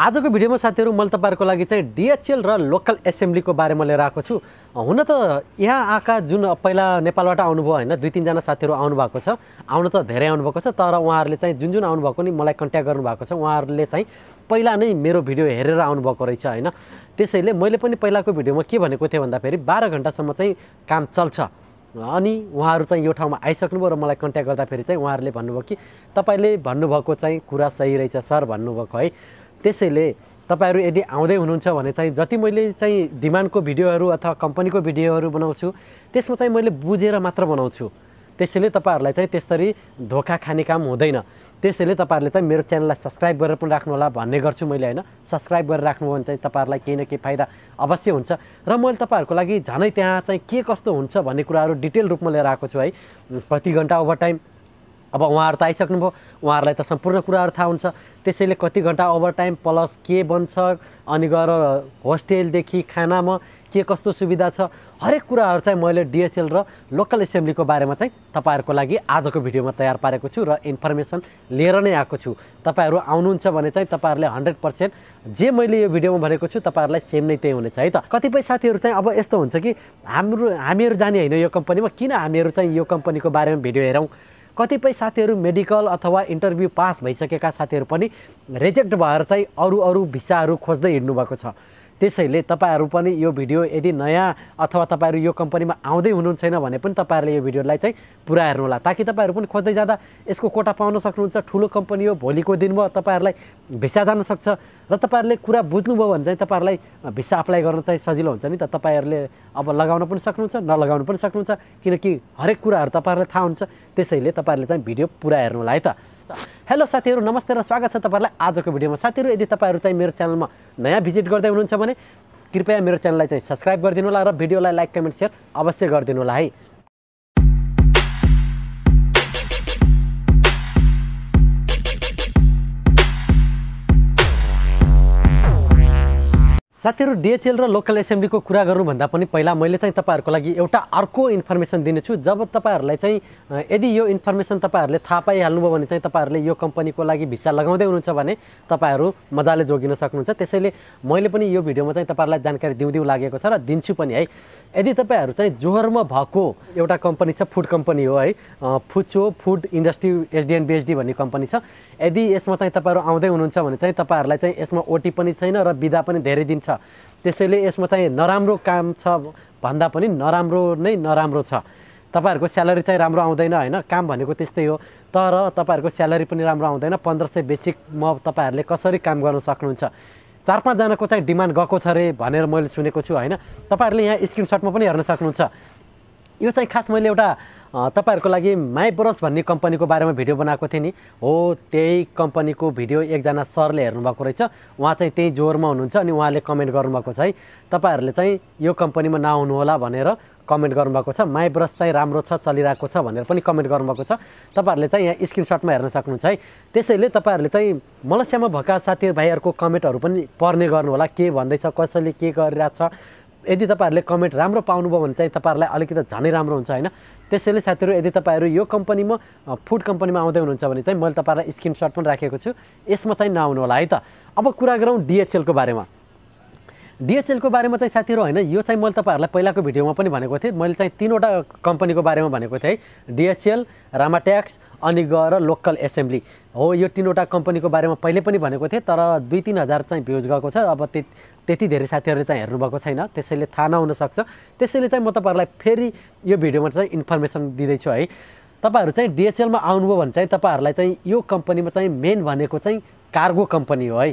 आजको भिडियोमा साथीहरू मैले तपाईँहरूको लागि चाहिँ डिएचएल र लोकल एसेम्ब्लीको बारेमा लिएर आएको छु हुन त यहाँ आएका जुन पहिला नेपालबाट आउनुभयो होइन दुई तिनजना साथीहरू आउनुभएको छ आउन त धेरै आउनुभएको छ तर उहाँहरूले चाहिँ जुन जुन आउनुभएको नि मलाई कन्ट्याक्ट गर्नुभएको छ उहाँहरूले चाहिँ पहिला नै मेरो भिडियो हेरेर आउनुभएको रहेछ होइन त्यसैले मैले पनि पहिलाको भिडियोमा के भनेको थिएँ भन्दाखेरि बाह्र घन्टासम्म चाहिँ काम चल्छ अनि उहाँहरू चाहिँ यो ठाउँमा आइसक्नुभयो र मलाई कन्ट्याक्ट गर्दाखेरि चाहिँ उहाँहरूले भन्नुभयो कि तपाईँले भन्नुभएको चाहिँ कुरा सही रहेछ सर भन्नुभएको है त्यसैले तपाईँहरू यदि आउँदै हुनुहुन्छ भने चाहिँ जति मैले चाहिँ डिमान्डको भिडियोहरू अथवा कम्पनीको भिडियोहरू बनाउँछु त्यसमा चाहिँ मैले बुझेर मात्र बनाउँछु त्यसैले तपाईँहरूलाई चाहिँ त्यसरी धोका खाने काम हुँदैन त्यसैले तपाईँहरूले चाहिँ मेरो च्यानललाई सब्सक्राइब गरेर पनि राख्नु होला भन्ने गर्छु मैले होइन सब्सक्राइब गरेर राख्नुभयो भने चाहिँ तपाईँहरूलाई केही न केही फाइदा अवश्य हुन्छ र मैले तपाईँहरूको लागि झनै त्यहाँ चाहिँ के कस्तो हुन्छ भन्ने कुराहरू डिटेल रूपमा लिएर आएको छु है प्रति घन्टा ओभर टाइम अब उहाँहरू त आइसक्नुभयो उहाँहरूलाई त सम्पूर्ण कुराहरू थाहा हुन्छ त्यसैले कति घन्टा ओभर टाइम प्लस के बन्छ अनि गएर होस्टेलदेखि खानामा के कस्तो सुविधा छ हरेक कुराहरू चाहिँ मैले डिएचएल र लोकल एसेम्ब्लीको बारेमा चाहिँ तपाईँहरूको लागि आजको भिडियोमा तयार पारेको छु र इन्फर्मेसन लिएर नै आएको छु तपाईँहरू आउनुहुन्छ भने चाहिँ तपाईँहरूले हन्ड्रेड पर्सेन्ट जे मैले यो भिडियोमा भनेको छु तपाईँहरूलाई सेम नै त्यही हुनेछ है त कतिपय साथीहरू चाहिँ अब यस्तो हुन्छ कि हाम्रो हामीहरू जाने होइन यो कम्पनीमा किन हामीहरू चाहिँ यो कम्पनीको बारेमा भिडियो हेरौँ कतिपय साथीहरू मेडिकल अथवा इन्टरभ्यू पास भइसकेका साथीहरू पनि रिजेक्ट भएर चाहिँ अरू अरू भिसाहरू खोज्दै हिँड्नुभएको छ त्यसैले तपाईँहरू पनि यो भिडियो यदि नयाँ अथवा तपाईँहरू यो कम्पनीमा आउँदै हुनुहुन्छ छैन भने पनि तपाईँहरूले यो भिडियोलाई चाहिँ पुरा हेर्नुहोला ताकि तपाईँहरू पनि खोज्दै जाँदा यसको कोटा पाउन सक्नुहुन्छ ठुलो कम्पनी हो भोलिको दिनमा तपाईँहरूलाई भिसा जान सक्छ र तपाईँहरूले कुरा बुझ्नुभयो भने चाहिँ तपाईँहरूलाई भिसा अप्लाई गर्न चाहिँ सजिलो हुन्छ नि त तपाईँहरूले अब लगाउन पनि सक्नुहुन्छ नलगाउनु पनि सक्नुहुन्छ किनकि हरेक कुराहरू तपाईँहरूलाई थाहा हुन्छ त्यसैले तपाईँहरूले चाहिँ भिडियो पुरा हेर्नु होला है त हेलो साथीहरू नमस्ते र स्वागत छ तपाईँहरूलाई आजको भिडियोमा साथीहरू यदि तपाईँहरू चाहिँ मेरो च्यानलमा नयाँ भिजिट गर्दै हुनुहुन्छ भने कृपया मेरो च्यानललाई चाहिँ सब्सक्राइब गरिदिनु होला र भिडियोलाई लाइक कमेन्ट सेयर अवश्य गरिदिनु होला है साथीहरू डिएचएल र लोकल एसेम्ब्लीको कुरा गर्नुभन्दा पनि पहिला मैले चाहिँ तपाईँहरूको लागि एउटा अर्को इन्फर्मेसन दिनेछु जब तपाईँहरूलाई चाहिँ यदि यो इन्फर्मेसन तपाईँहरूले थाहा पाइहाल्नुभयो भने चाहिँ तपाईँहरूले यो कम्पनीको लागि भिसा लगाउँदै हुनुहुन्छ भने तपाईँहरू मजाले जोगिन सक्नुहुन्छ त्यसैले मैले पनि यो भिडियोमा चाहिँ तपाईँहरूलाई जानकारी दिउँदिउँ लागेको छ र दिन्छु पनि है यदि तपाईँहरू चाहिँ जोहरमा भएको एउटा कम्पनी छ फुड कम्पनी हो है फुचो फुड इन्डस्ट्री एसडिएन बिएचडी भन्ने कम्पनी छ यदि यसमा चाहिँ तपाईँहरू आउँदै हुनुहुन्छ भने चाहिँ तपाईँहरूलाई चाहिँ यसमा ओटी पनि छैन र बिदा पनि धेरै दिन छ त्यसैले यसमा चाहिँ नराम्रो काम छ भन्दा पनि नराम्रो नै नराम्रो छ तपाईँहरूको स्यालेरी चाहिँ राम्रो आउँदैन होइन काम भनेको त्यस्तै हो तर तपाईँहरूको स्यालेरी पनि राम्रो आउँदैन पन्ध्र सय बेसिक म तपाईँहरूले कसरी काम गर्न सक्नुहुन्छ चार पाँचजनाको चाहिँ डिमान्ड गएको छ अरे भनेर मैले सुनेको छु होइन तपाईँहरूले यहाँ स्क्रिनसटमा पनि हेर्न सक्नुहुन्छ यो चाहिँ खास मैले एउटा तपाईँहरूको लागि माई ब्रस भन्ने कम्पनीको बारेमा भिडियो बनाएको थिएँ नि हो त्यही कम्पनीको भिडियो एकजना सरले हेर्नुभएको रहेछ उहाँ चाहिँ त्यही जोरमा हुनुहुन्छ अनि उहाँले कमेन्ट गर्नुभएको छ है तपाईँहरूले चाहिँ यो कम्पनीमा नआउनु होला भनेर कमेन्ट गर्नुभएको छ माई ब्रस चाहिँ राम्रो छ चलिरहेको छ भनेर पनि कमेन्ट गर्नुभएको छ तपाईँहरूले चाहिँ यहाँ स्क्रिनसटमा हेर्न सक्नुहुन्छ है त्यसैले तपाईँहरूले चाहिँ मलस्यामा भएका साथीभाइहरूको कमेन्टहरू पनि पर्ने होला के भन्दैछ कसैले के गरिरहेको छ यदि तपाईँहरूले कमेन्ट राम्रो पाउनुभयो भने चाहिँ तपाईँहरूलाई अलिकति झनै राम्रो हुन्छ होइन त्यसैले साथीहरू यदि तपाईँहरू यो कम्पनीमा फुड कम्पनीमा आउँदै हुनुहुन्छ भने चाहिँ मैले तपाईँहरूलाई स्क्रिनसट पनि राखेको छु यसमा चाहिँ नआउनु होला है त अब कुरा गरौँ डिएचएलको बारेमा डिएचएलको बारेमा चाहिँ साथीहरू होइन यो चाहिँ मैले तपाईँहरूलाई पहिलाको भिडियोमा पनि भनेको थिएँ मैले चाहिँ तिनवटा कम्पनीको बारेमा भनेको थिएँ है डिएचएल रामाट्याक्स अनि गएर लोकल एसेम्ब्ली हो यो तिनवटा कम्पनीको बारेमा पहिले पनि भनेको थिएँ तर दुई तिन हजार चाहिँ भ्युज गएको छ अब त्यति त्यति धेरै साथीहरूले चाहिँ हेर्नुभएको छैन त्यसैले थाहा नहुनसक्छ त्यसैले चाहिँ म तपाईँहरूलाई फेरि यो भिडियोमा चाहिँ इन्फर्मेसन दिँदैछु है तपाईँहरू चाहिँ डिएचएलमा आउनुभयो भने चाहिँ तपाईँहरूलाई चाहिँ यो कम्पनीमा चाहिँ मेन भनेको चाहिँ कार्गो कम्पनी हो है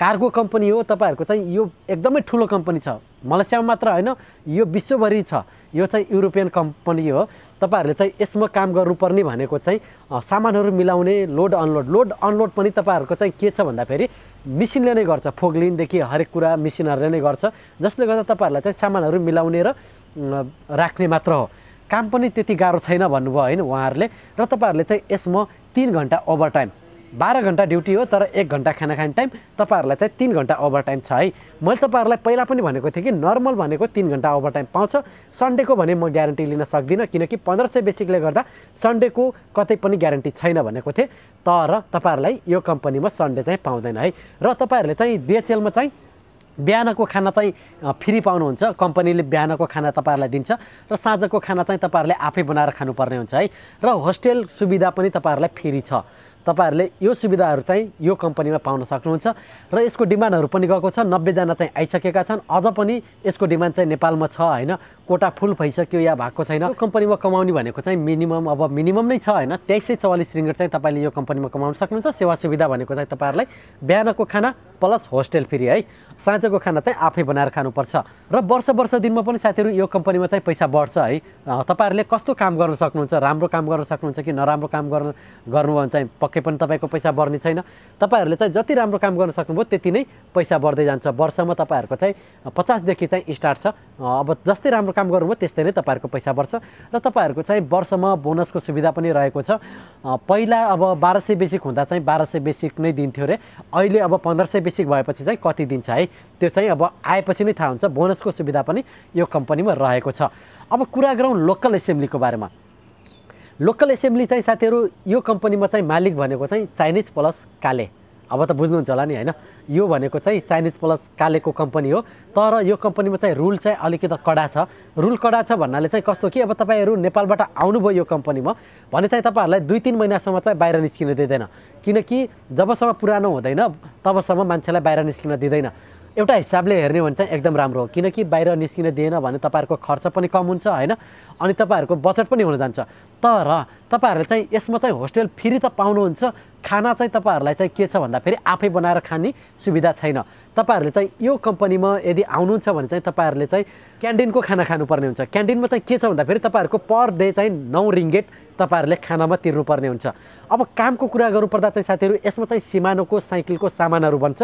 कार्गो कम्पनी हो तपाईँहरूको चाहिँ यो एकदमै ठुलो कम्पनी छ मलेसियामा मात्र होइन यो विश्वभरि छ यो चाहिँ युरोपियन कम्पनी हो तपाईँहरूले चाहिँ यसमा काम गर्नुपर्ने भनेको चाहिँ सामानहरू मिलाउने लोड अनलोड लोड अनलोड पनि तपाईँहरूको चाहिँ के छ भन्दाखेरि मिसिनले नै गर्छ फोग्लिनदेखि हरेक कुरा मिसिनहरूले नै गर्छ जसले गर्दा तपाईँहरूलाई चाहिँ सामानहरू मिलाउने र राख्ने मात्र हो काम पनि त्यति गाह्रो छैन भन्नुभयो होइन उहाँहरूले र तपाईँहरूले चाहिँ यसमा तिन घन्टा ओभर टाइम बाह्र घन्टा ड्युटी हो तर एक घन्टा खाना खाने टाइम तपाईँहरूलाई चाहिँ तिन घन्टा ओभर टाइम छ है मैले तपाईँहरूलाई पहिला पनि भनेको थिएँ कि नर्मल भनेको तिन घन्टा ओभर टाइम पाउँछ सन्डेको भने म ग्यारेन्टी लिन सक्दिनँ किनकि पन्ध्र सय बेसिकले गर्दा सन्डेको कतै पनि ग्यारेन्टी छैन भनेको थिएँ तर तपाईँहरूलाई यो कम्पनीमा सन्डे चाहिँ पाउँदैन है र तपाईँहरूले चाहिँ डिएचएलमा चाहिँ बिहानको खाना चाहिँ फ्री पाउनुहुन्छ कम्पनीले बिहानको खाना तपाईँहरूलाई दिन्छ र साँझको खाना चाहिँ तपाईँहरूले आफै बनाएर खानुपर्ने हुन्छ है र होस्टेल सुविधा पनि तपाईँहरूलाई फ्री छ तपाईँहरूले यो सुविधाहरू चाहिँ यो कम्पनीमा पाउन सक्नुहुन्छ र यसको डिमान्डहरू पनि गएको छ नब्बेजना चाहिँ आइसकेका छन् अझ पनि यसको डिमान्ड चाहिँ नेपालमा छ होइन कोटा फुल भइसक्यो या भएको छैन कम्पनीमा कमाउने भनेको चाहिँ मिनिमम अब मिनिमम नै छ होइन तेइस सय चौवालिस रिङ्गर चाहिँ तपाईँले यो कम्पनीमा कमाउन सक्नुहुन्छ सेवा सुविधा भनेको चाहिँ तपाईँहरूलाई बिहानको खाना प्लस होस्टेल फ्री है साँचोको खाना चाहिँ आफै बनाएर खानुपर्छ र वर्ष वर्ष दिनमा पनि साथीहरू यो कम्पनीमा चाहिँ पैसा बढ्छ है तपाईँहरूले कस्तो काम गर्न सक्नुहुन्छ राम्रो काम गर्न सक्नुहुन्छ कि नराम्रो काम गर्नु गर्नुभयो भने चाहिँ पक्कै पक्कै पनि तपाईँको पैसा बढ्ने छैन तपाईँहरूले चाहिँ जति राम्रो काम गर्न सक्नुभयो त्यति नै पैसा बढ्दै जान्छ वर्षमा तपाईँहरूको चाहिँ पचासदेखि चाहिँ स्टार्ट छ अब जस्तै राम्रो काम गर्नुभयो त्यस्तै नै तपाईँहरूको पैसा बढ्छ र तपाईँहरूको चाहिँ वर्षमा बोनसको सुविधा पनि रहेको छ पहिला अब बाह्र सय बेसिक हुँदा चाहिँ बाह्र सय बेसिक नै दिन्थ्यो अरे अहिले अब पन्ध्र सय बेसिक भएपछि चाहिँ कति दिन्छ है त्यो चाहिँ अब आएपछि नै थाहा हुन्छ बोनसको सुविधा पनि यो कम्पनीमा रहेको छ अब कुरा गरौँ लोकल एसेम्ब्लीको बारेमा लोकल एसेम्ब्ली चाहिँ साथीहरू यो कम्पनीमा चाहिँ मालिक भनेको चाहिँ चाइनिज प्लस काले अब त बुझ्नुहुन्छ होला नि होइन यो भनेको चाहिँ चाइनिज प्लस कालेको कम्पनी हो तर यो कम्पनीमा चाहिँ रुल चाहिँ अलिकति कडा छ रुल कडा छ भन्नाले चाहिँ कस्तो कि अब तपाईँहरू नेपालबाट आउनुभयो यो कम्पनीमा भने चाहिँ तपाईँहरूलाई दुई तिन महिनासम्म चाहिँ बाहिर निस्किन दिँदैन किनकि जबसम्म पुरानो हुँदैन तबसम्म मान्छेलाई बाहिर निस्किन दिँदैन एउटा हिसाबले हेर्ने हो भने चाहिँ एकदम राम्रो हो किनकि बाहिर निस्किन दिएन भने तपाईँहरूको खर्च पनि कम हुन्छ होइन अनि तपाईँहरूको बचत पनि हुन जान्छ तर तपाईँहरूले चाहिँ यसमा चाहिँ होस्टेल फ्री त पाउनुहुन्छ खाना चाहिँ तपाईँहरूलाई चाहिँ के छ भन्दाखेरि आफै बनाएर खाने सुविधा छैन तपाईँहरूले चाहिँ यो कम्पनीमा यदि आउनुहुन्छ भने चाहिँ तपाईँहरूले चाहिँ क्यान्टिनको खाना खानुपर्ने हुन्छ क्यान्टिनमा चाहिँ के छ भन्दाखेरि तपाईँहरूको पर डे चाहिँ नौ रिङ्गेट तपाईँहरूले खानामा तिर्नुपर्ने हुन्छ अब कामको कुरा गर्नुपर्दा चाहिँ साथीहरू यसमा चाहिँ सिमानोको साइकलको सामानहरू बन्छ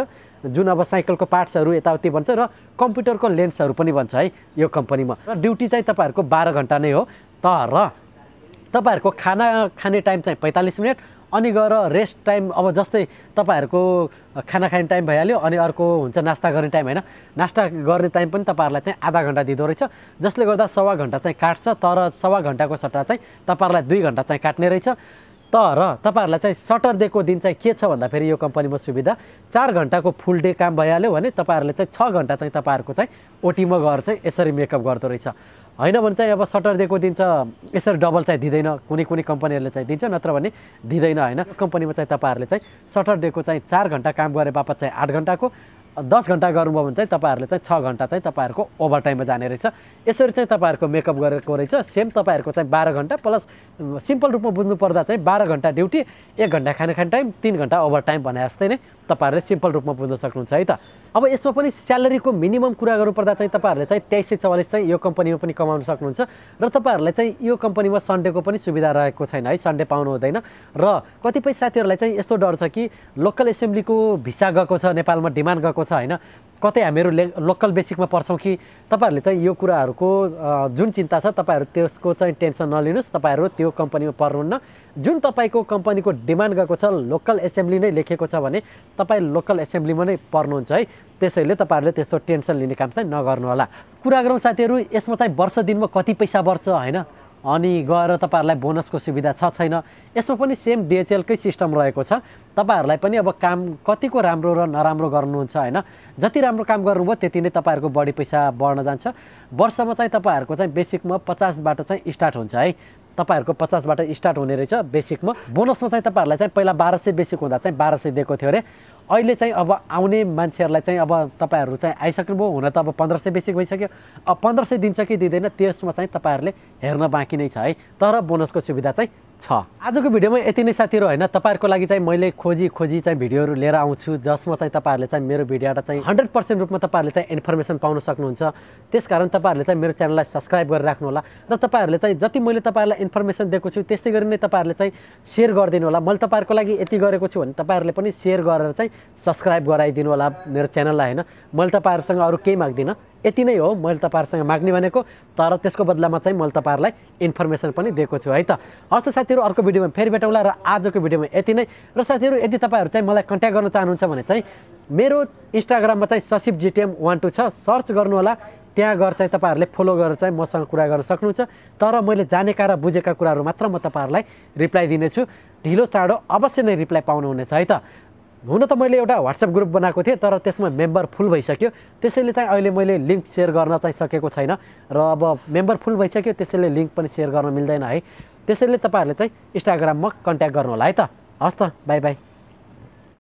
जुन अब साइकलको पार्ट्सहरू यताउति बन्छ र कम्प्युटरको लेन्सहरू पनि भन्छ है यो कम्पनीमा र ड्युटी चाहिँ तपाईँहरूको बाह्र घन्टा नै हो तर तपाईँहरूको खाना खाने टाइम चाहिँ पैँतालिस मिनट अनि गएर रेस्ट टाइम अब जस्तै तपाईँहरूको खाना खाने टाइम भइहाल्यो अनि अर्को हुन्छ नास्ता गर्ने टाइम होइन नास्ता गर्ने टाइम पनि तपाईँहरूलाई चाहिँ आधा घन्टा दिँदो रहेछ जसले गर्दा सवा घन्टा चाहिँ काट्छ तर सवा घन्टाको सट्टा चाहिँ तपाईँहरूलाई दुई घन्टा चाहिँ काट्ने रहेछ तर तपाईँहरूलाई चाहिँ सटरडेको दिन चाहिँ के छ भन्दाखेरि यो कम्पनीमा सुविधा चार घन्टाको फुल डे काम भइहाल्यो भने तपाईँहरूले चाहिँ छ घन्टा चाहिँ तपाईँहरूको चाहिँ ओटीमा गएर चाहिँ यसरी मेकअप गर्दो रहेछ होइन भने चाहिँ अब सटरडेको दिन चाहिँ यसरी डबल चाहिँ दिँदैन कुनै कुनै कम्पनीहरूले चाहिँ दिन्छ नत्र भने दिँदैन होइन कम्पनीमा चाहिँ तपाईँहरूले चाहिँ सटरडेको चाहिँ चार घन्टा काम गरे बापत चाहिँ आठ घन्टाको दस घन्टा गर्नुभयो भने चाहिँ तपाईँहरूले चाहिँ छ घन्टा चाहिँ तपाईँहरूको ओभर टाइममा जाने रहेछ यसरी चाहिँ तपाईँहरूको मेकअप गरेको रहेछ सेम तपाईँहरूको चाहिँ बाह्र घन्टा प्लस सिम्पल रूपमा बुझ्नुपर्दा चाहिँ बाह्र घन्टा ड्युटी एक घन्टा खाना खाने टाइम तिन घन्टा ओभर टाइम भने जस्तै नै तपाईँहरूले सिम्पल रूपमा बुझ्न सक्नुहुन्छ है त अब यसमा पनि स्यालेरीको मिनिमम कुरा गर्नुपर्दा चाहिँ तपाईँहरूले चाहिँ तेइस सय चौवालिस चाहिँ यो कम्पनीमा पनि कमाउन सक्नुहुन्छ र तपाईँहरूलाई चाहिँ यो कम्पनीमा सन्डेको पनि सुविधा रहेको छैन है सन्डे पाउनु हुँदैन र कतिपय साथीहरूलाई चाहिँ यस्तो डर छ कि लोकल एसेम्ब्लीको भिसा गएको छ नेपालमा डिमान्ड गएको छ होइन कतै हामीहरू ले लोकल बेसिकमा पर्छौँ कि तपाईँहरूले चाहिँ यो कुराहरूको जुन चिन्ता छ तपाईँहरू त्यसको चाहिँ टेन्सन नलिनुहोस् तपाईँहरू त्यो कम्पनीमा पर्नुहुन्न जुन तपाईँको कम्पनीको डिमान्ड गएको छ लोकल एसेम्ब्ली नै लेखेको छ भने तपाईँ लोकल एसेम्ब्लीमा नै पर्नुहुन्छ है त्यसैले तपाईँहरूले त्यस्तो टेन्सन लिने काम चाहिँ नगर्नु होला कुरा गरौँ साथीहरू यसमा चाहिँ वर्ष दिनमा कति पैसा बढ्छ होइन अनि गएर तपाईँहरूलाई बोनसको सुविधा छ छैन यसमा पनि सेम डिएचएलकै सिस्टम रहेको छ तपाईँहरूलाई पनि अब काम कतिको राम्रो र नराम्रो गर्नुहुन्छ होइन जति राम्रो काम गर्नुभयो त्यति नै तपाईँहरूको बढी पैसा बढ्न जान्छ वर्षमा चाहिँ तपाईँहरूको चाहिँ बेसिकमा पचासबाट चाहिँ स्टार्ट हुन्छ है तपाईँहरूको पचासबाट स्टार्ट हुने रहेछ बेसिकमा बोनसमा चाहिँ तपाईँहरूलाई चाहिँ पहिला बाह्र सय बेसिक हुँदा चाहिँ बाह्र सय दिएको थियो अरे अहिले चाहिँ अब आउने मान्छेहरूलाई चाहिँ अब तपाईँहरू चाहिँ आइसक्नुभयो हुन त अब पन्ध्र सय बेसी भइसक्यो अब पन्ध्र सय दिन्छ कि दिँदैन त्यसमा चाहिँ तपाईँहरूले हेर्न बाँकी नै छ है तर बोनसको सुविधा चाहिँ छ आजको भिडियोमा यति नै साथीहरू होइन तपाईँहरूको लागि चाहिँ मैले खोजी खोजी चाहिँ भिडियोहरू लिएर आउँछु जसमा चाहिँ तपाईँहरूले चाहिँ मेरो भिडियोबाट चाहिँ हन्ड्रेड पर्सेन्ट रूपमा तपाईँहरूले चाहिँ इन्फर्मेसन पाउन सक्नुहुन्छ त्यस कारण तपाईँहरूले चाहिँ मेरो च्यानललाई सब्सक्राइब गरेर राख्नुहोला र तपाईँहरूले चाहिँ जति मैले तपाईँहरूलाई इन्फर्मेसन दिएको छु त्यस्तै गरी नै तपाईँहरूले चाहिँ सेयर गरिदिनु होला मैले तपाईँहरूको लागि यति गरेको छु भने तपाईँहरूले पनि सेयर गरेर चाहिँ सब्सक्राइब गराइदिनु होला मेरो च्यानललाई होइन मैले तपाईँहरूसँग अरू केही माग्दिनँ यति नै हो मैले तपाईँहरूसँग माग्ने भनेको तर त्यसको बदलामा चाहिँ मैले तपाईँहरूलाई इन्फर्मेसन पनि दिएको छु है त हस्त साथीहरू अर्को भिडियोमा फेरि भेटौँला र आजको भिडियोमा यति नै र साथीहरू यदि तपाईँहरू चाहिँ मलाई कन्ट्याक्ट गर्न चाहनुहुन्छ भने चाहिँ मेरो इन्स्टाग्राममा चाहिँ सचिव जिटिएम वान टू छ सर्च गर्नुहोला त्यहाँ गएर चाहिँ तपाईँहरूले फलो गरेर चाहिँ मसँग कुरा गर्न सक्नुहुन्छ तर मैले जानेका र बुझेका कुराहरू मात्र म तपाईँहरूलाई रिप्लाई दिनेछु ढिलो चाँडो अवश्य नै रिप्लाई पाउनुहुनेछ है त हुन त मैले एउटा वाट्सएप ग्रुप बनाएको थिएँ तर त्यसमा मेम्बर फुल भइसक्यो त्यसैले चाहिँ अहिले मैले लिङ्क सेयर गर्न चाहिँ सकेको छैन र अब मेम्बर फुल भइसक्यो त्यसैले लिङ्क पनि सेयर गर्न मिल्दैन है त्यसैले तपाईँहरूले चाहिँ इन्स्टाग्राममा कन्ट्याक्ट गर्नु होला है त हस् त बाई बाई